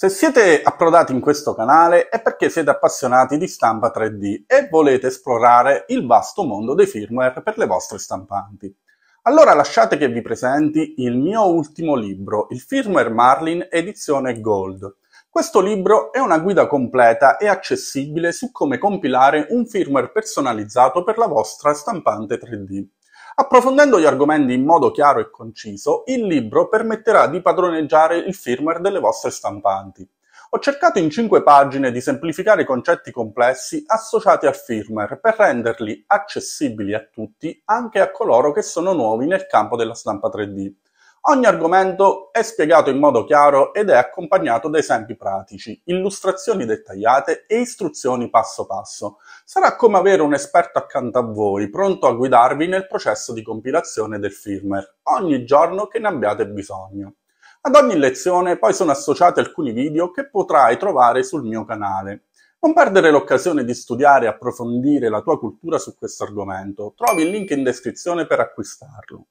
Se siete approdati in questo canale è perché siete appassionati di stampa 3D e volete esplorare il vasto mondo dei firmware per le vostre stampanti. Allora lasciate che vi presenti il mio ultimo libro, il Firmware Marlin edizione Gold. Questo libro è una guida completa e accessibile su come compilare un firmware personalizzato per la vostra stampante 3D. Approfondendo gli argomenti in modo chiaro e conciso, il libro permetterà di padroneggiare il firmware delle vostre stampanti. Ho cercato in 5 pagine di semplificare i concetti complessi associati al firmware per renderli accessibili a tutti, anche a coloro che sono nuovi nel campo della stampa 3D. Ogni argomento è spiegato in modo chiaro ed è accompagnato da esempi pratici, illustrazioni dettagliate e istruzioni passo passo. Sarà come avere un esperto accanto a voi, pronto a guidarvi nel processo di compilazione del firmware, ogni giorno che ne abbiate bisogno. Ad ogni lezione poi sono associati alcuni video che potrai trovare sul mio canale. Non perdere l'occasione di studiare e approfondire la tua cultura su questo argomento. Trovi il link in descrizione per acquistarlo.